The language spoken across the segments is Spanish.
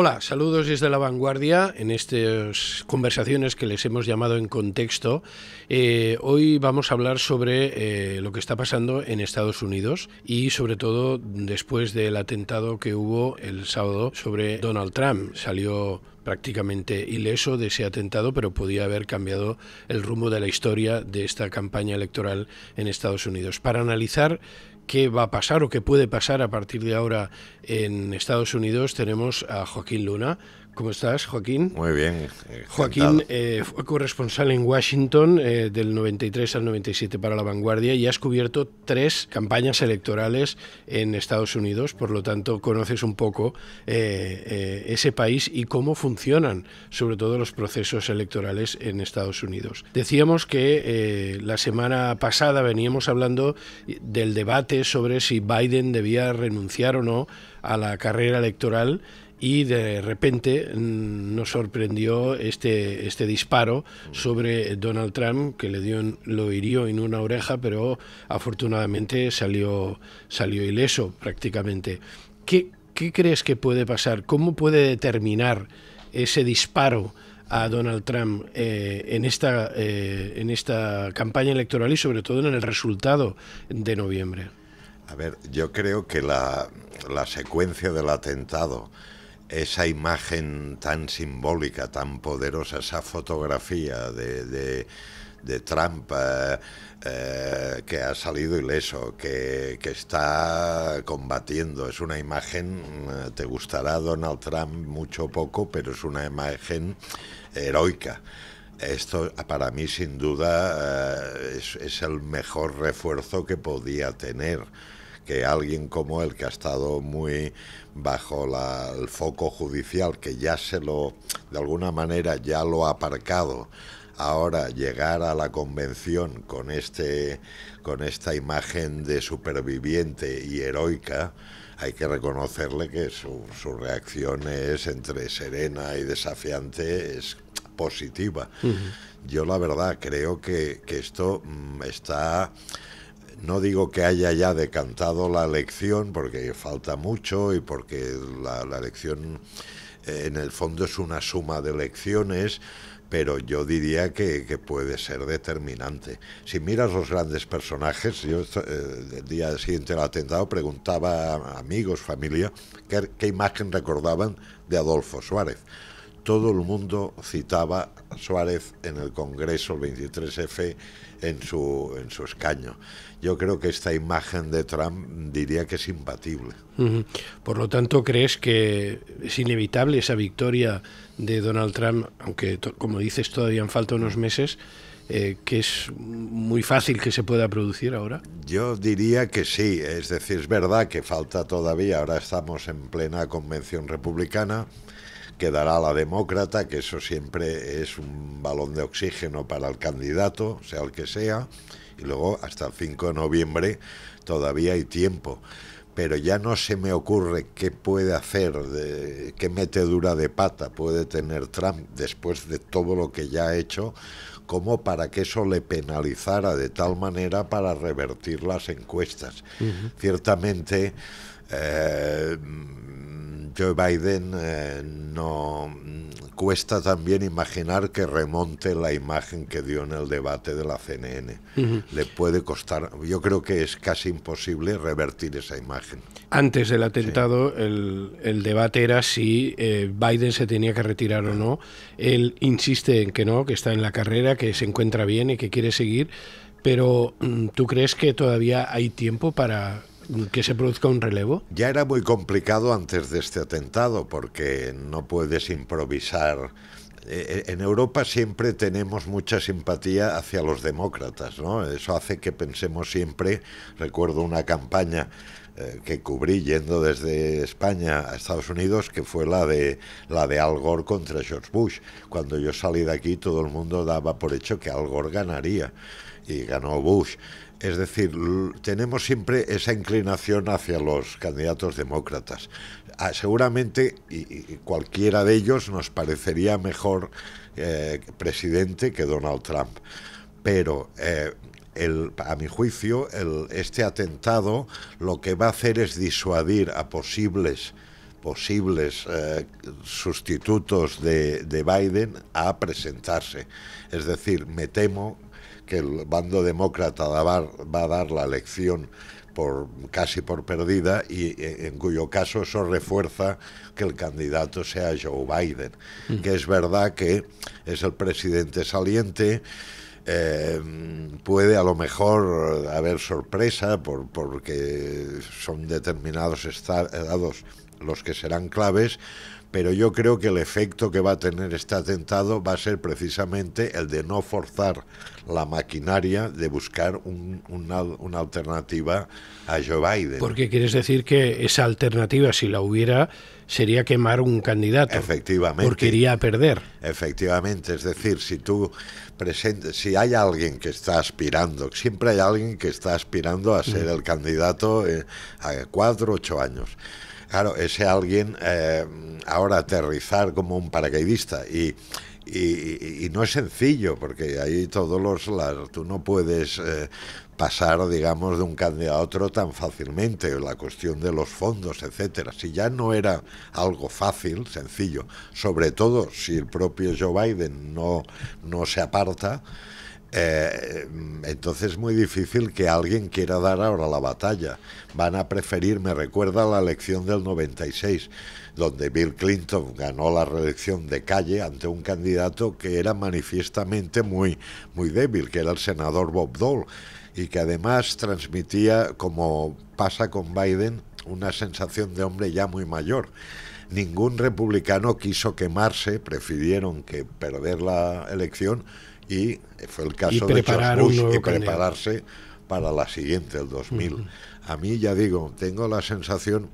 Hola, saludos desde la vanguardia en estas conversaciones que les hemos llamado en contexto. Eh, hoy vamos a hablar sobre eh, lo que está pasando en Estados Unidos y sobre todo después del atentado que hubo el sábado sobre Donald Trump. Salió prácticamente ileso de ese atentado, pero podía haber cambiado el rumbo de la historia de esta campaña electoral en Estados Unidos. Para analizar qué va a pasar o qué puede pasar a partir de ahora en Estados Unidos, tenemos a Joaquín Luna ¿Cómo estás, Joaquín? Muy bien. Eh, Joaquín eh, fue corresponsal en Washington eh, del 93 al 97 para La Vanguardia y has cubierto tres campañas electorales en Estados Unidos, por lo tanto conoces un poco ese país y cómo funcionan sobre todo los procesos electorales en Estados Unidos. Decíamos que la semana pasada veníamos hablando del debate sobre si Biden debía renunciar o no a la carrera electoral y de repente mm, nos sorprendió este, este disparo sobre Donald Trump que le dio, lo hirió en una oreja, pero afortunadamente salió, salió ileso prácticamente. ¿Qué, crees que puede pasar? ¿Cómo puede determinar ese disparo? a Donald Trump eh, en, esta, eh, en esta campaña electoral y sobre todo en el resultado de noviembre? A ver, yo creo que la, la secuencia del atentado esa imagen tan simbólica, tan poderosa, esa fotografía de, Trump eh, eh, que ha salido ileso, que, está combatiendo. Es una imagen, mm, te gustará Donald Trump mucho o poco, pero es una imagen heroica. Esto para mí sin duda eh, es el mejor refuerzo que podía tener que alguien como él, que ha estado muy bajo el foco judicial, que ya se lo, de alguna manera, ya lo ha aparcado, ahora llegar a la convención con, este, con esta imagen de superviviente y heroica, hay que reconocerle que su, reacción es entre serena y desafiante, es positiva. Yo la verdad creo que, que esto mm, está no digo que haya ya decantado la elección, porque falta mucho y porque la, elección eh, en el fondo es una suma de elecciones, pero yo diría que, puede ser determinante. Si miras los grandes personajes, yo eh, el día siguiente del atentado preguntaba a amigos, familia, qué imagen recordaban de Adolfo Suárez todo el mundo citaba a Suárez en el Congreso el 23F en su, en su escaño. Yo creo que esta imagen de Trump diría que es imbatible. Por lo tanto, ¿crees que es inevitable esa victoria de Donald Trump, aunque como dices todavía han faltado unos meses? Eh, que es muy fácil que se pueda producir ahora? Yo diría que sí, es decir, es verdad que falta todavía, ahora estamos en plena convención republicana, quedará la demócrata, que eso siempre es un balón de oxígeno para el candidato, sea el que sea, y luego hasta el 5 de noviembre todavía hay tiempo. Pero ya no se me ocurre qué puede hacer, de, qué metedura de pata puede tener Trump después de todo lo que ya ha hecho, como para que eso le penalizara de tal manera para revertir las encuestas. Ciertamente eh, Joe Biden eh, no cuesta también imaginar que remonte la imagen que dio en el debate de la CNN. Le puede costar, yo creo que es casi imposible revertir esa imagen. Antes del atentado, el, debate era si eh, Biden se tenía que retirar o no. Él insiste en que no, que está en la carrera, que se encuentra bien y que quiere seguir. Pero mm, ¿tú crees que todavía hay tiempo para que se produzca un relevo? Ya era muy complicado antes de este atentado porque no puedes improvisar e, e, en Europa siempre tenemos mucha simpatía hacia los demócratas, ¿no? Eso hace que pensemos siempre, recuerdo una campaña eh, que cubrí yendo desde España a Estados Unidos, que fue la de, la de Al Gore contra George Bush. Cuando yo salí de aquí todo el mundo daba por hecho que Al Gore ganaría y ganó Bush. Es decir, tenemos siempre esa inclinación hacia los candidatos demócratas. Ah, seguramente y, cualquiera de ellos nos parecería mejor eh, presidente que Donald Trump. Pero eh, a mi juicio, este atentado lo que va a hacer es disuadir a posibles posibles eh, sustitutos de, de Biden a presentarse. Es decir, me temo que el bando demócrata va a dar la elección por, casi por perdida y eh, en cuyo caso eso refuerza que el candidato sea Joe Biden, que es verdad que es el presidente saliente. Eh, puede a lo mejor haber sorpresa por, porque son determinados estados eh, los que serán claves, pero yo creo que el efecto que va a tener este atentado va a ser precisamente el de no forzar la maquinaria de buscar una, alternativa a Joe Biden. Porque quieres decir que esa alternativa, si la hubiera, sería quemar un candidato. Efectivamente. Porque iría a perder. Efectivamente, es decir, si tú presentes, si hay alguien que está aspirando, siempre hay alguien que está aspirando a ser mm. el candidato eh, a cuatro, ocho años Claro, ese alguien eh, ahora aterrizar como un paracaidista y, no es sencillo, porque ahí todos los... tú no puedes eh, pasar, digamos, de un candidato a otro tan fácilmente, la cuestión de los fondos, etcétera. Si ya no era algo fácil, sencillo, sobre todo si el propio Joe Biden no, no se aparta, eh, mm, entonces es muy difícil que alguien quiera dar ahora la batalla. Van a preferir, me recuerda la elección del 96, donde Bill Clinton ganó la reelección de calle ante un candidato que era manifiestamente muy, muy débil, que era el senador Bob Dole, y que además transmitía, como pasa con Biden, una sensación de hombre ya muy mayor ningún republicano quiso quemarse, prefirieron que perder la elección y fue el caso de y prepararse para la siguiente, el 2000. A mí ya digo, tengo la sensación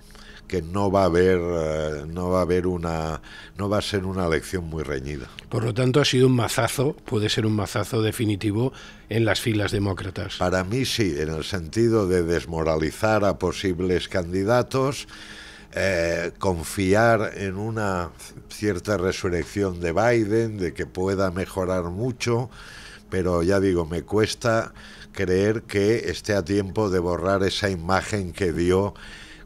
que no va a haber eh, no va a haber una no va a ser una elección muy reñida. Por lo tanto ha sido un mazazo, puede ser un mazazo definitivo en las filas demócratas. Para mí sí, en el sentido de desmoralizar a posibles candidatos eh, confiar en una cierta resurrección de Biden, de que pueda mejorar mucho, pero ya digo, me cuesta creer que esté a tiempo de borrar esa imagen que dio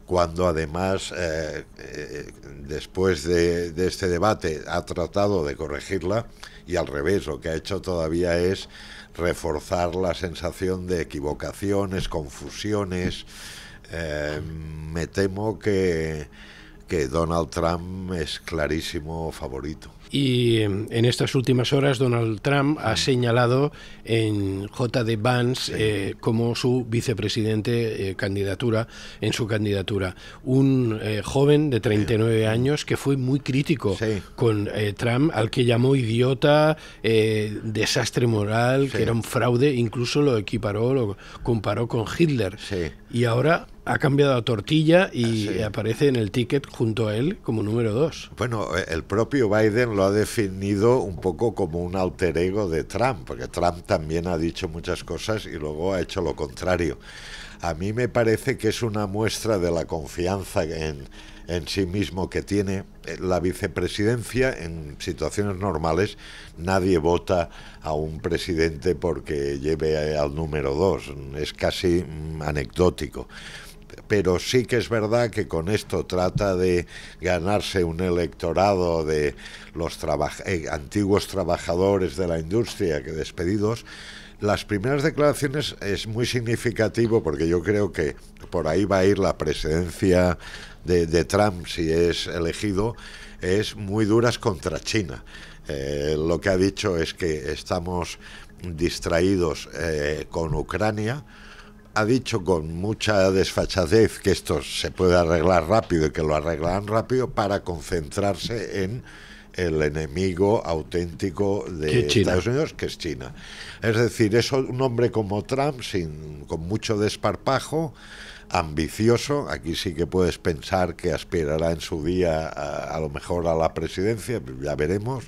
cuando además, eh, eh, después de, este debate, ha tratado de corregirla y al revés, lo que ha hecho todavía es reforzar la sensación de equivocaciones, confusiones. Eh, me temo que, que Donald Trump es clarísimo favorito. Y em, en estas últimas horas Donald Trump ha mm. señalado en JD Vance eh, como su vicepresidente eh, candidatura en su candidatura. Un joven de 39 años que fue muy crítico con Trump, al que llamó idiota, desastre moral, que era un fraude, incluso lo equiparó, lo comparó con Hitler. Y ahora ha cambiado a tortilla y ah, aparece en el ticket junto a él como número dos. Bueno, eh, el propio Biden lo ha definido un poco como un alter ego de Trump, porque Trump también ha dicho muchas cosas y luego ha hecho lo contrario. A mí me parece que es una muestra de la confianza en, en sí mismo que tiene eh, la vicepresidencia en situaciones normales nadie vota a un presidente porque lleve al número dos es casi mm, anecdótico pero sí que es verdad que con esto trata de ganarse un electorado de los eh, antiguos trabajadores de la industria que despedidos. Las primeras declaraciones es muy significativo porque yo creo que por ahí va a ir la presidencia de, Trump si es elegido, es muy duras contra China. Eh, lo que ha dicho es que estamos distraídos eh, con Ucrania, ha dicho con mucha desfachatez que esto se puede arreglar rápido y que lo arreglarán rápido para concentrarse en el enemigo auténtico de Estados Unidos, que es China. Es decir, es un hombre como Trump, con mucho desparpajo, ambicioso, aquí sí que puedes pensar que aspirará en su día a lo mejor a la presidencia, ya veremos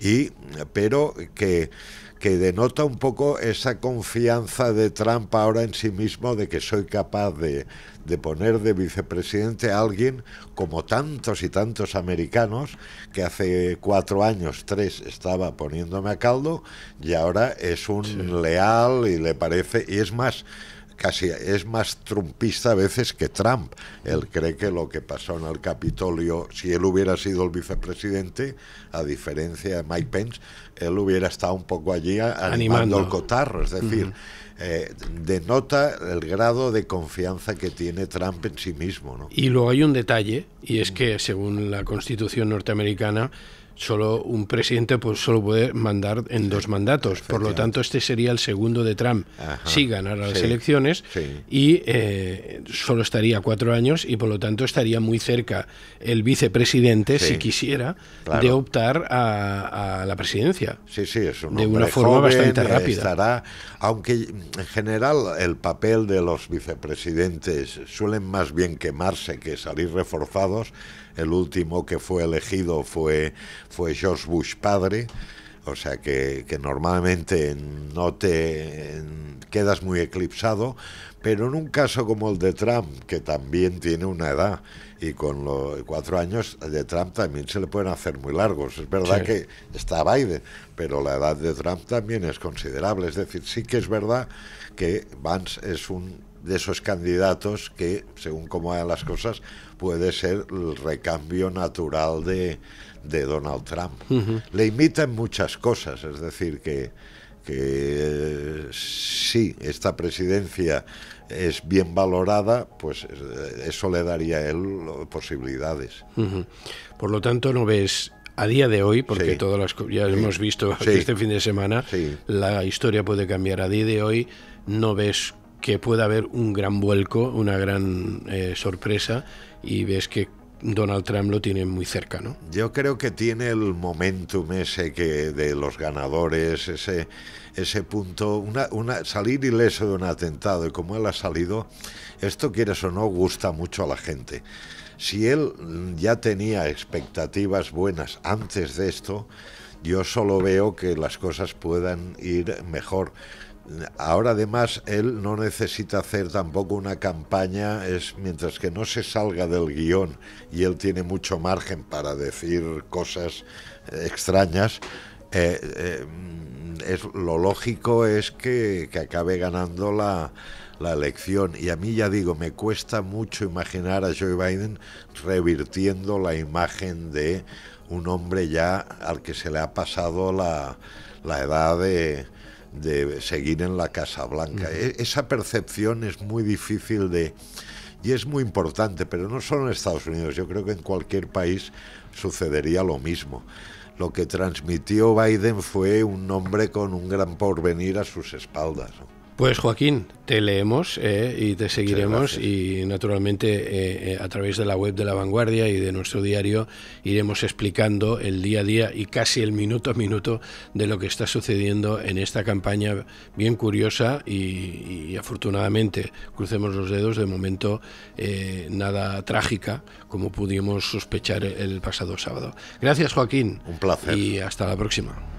y, pero que, que denota un poco esa confianza de Trump ahora en sí mismo de que soy capaz de, poner de vicepresidente a alguien como tantos y tantos americanos que hace cuatro años, tres, estaba poniéndome a caldo y ahora es un leal y le parece, y es más, casi es más trumpista a veces que Trump. Él cree que lo que pasó en el Capitolio, si él hubiera sido el vicepresidente, a diferencia de Mike Pence, él hubiera estado un poco allí animando, el cotarro. Es decir, eh, denota el grado de confianza que tiene Trump en sí mismo. Y luego hay un detalle, y es que según la Constitución norteamericana, solo un presidente pues solo puede mandar en dos mandatos. Por lo tanto, este sería el segundo de Trump si ganara las elecciones y eh, solo estaría cuatro años y por lo tanto estaría muy cerca el vicepresidente, si quisiera, de optar a, la presidencia. Sí, sí, es De una forma bastante eh, rápida. aunque en general el papel de los vicepresidentes suelen más bien quemarse que salir reforzados. El último que fue elegido fue fue George Bush padre, o sea que, que normalmente no te quedas muy eclipsado, pero en un caso como el de Trump, que también tiene una edad, y con los cuatro años de Trump también se le pueden hacer muy largos. Es verdad que está Biden, pero la edad de Trump también es considerable. Es decir, sí que es verdad que Vance es un de esos candidatos que, según cómo vayan las cosas, puede ser el recambio natural de, de Donald Trump. Le imitan muchas cosas, es decir, que que sí, esta presidencia es bien valorada, pues eh, eso le daría a él posibilidades. Por lo tanto, no ves a día de hoy, porque todas las ya hemos visto este fin de semana, la historia puede cambiar. A día de hoy, no ves que pueda haber un gran vuelco, una gran eh, sorpresa, y ves que Donald Trump lo tiene muy cerca, ¿no? Yo creo que tiene el momentum ese que de los ganadores, ese, ese punto, una, una, salir ileso de un atentado y como él ha salido, esto quieres o no, gusta mucho a la gente. Si él ya tenía expectativas buenas antes de esto, yo solo veo que las cosas puedan ir mejor. Ahora además él no necesita hacer tampoco una campaña, es mientras que no se salga del guión y él tiene mucho margen para decir cosas eh, extrañas, eh, eh, es, lo lógico es que, acabe ganando la, la, elección. Y a mí ya digo, me cuesta mucho imaginar a Joe Biden revirtiendo la imagen de un hombre ya al que se le ha pasado la, la edad de, de seguir en la Casa Blanca. E, esa percepción es muy difícil de... Y es muy importante, pero no solo en Estados Unidos, yo creo que en cualquier país sucedería lo mismo. Lo que transmitió Biden fue un hombre con un gran porvenir a sus espaldas. Pues Joaquín, te leemos eh, y te seguiremos y naturalmente eh, eh, a través de la web de La Vanguardia y de nuestro diario iremos explicando el día a día y casi el minuto a minuto de lo que está sucediendo en esta campaña bien curiosa y, afortunadamente, crucemos los dedos, de momento nada trágica como pudimos sospechar el pasado sábado. Gracias Joaquín. Un placer. Y hasta la próxima.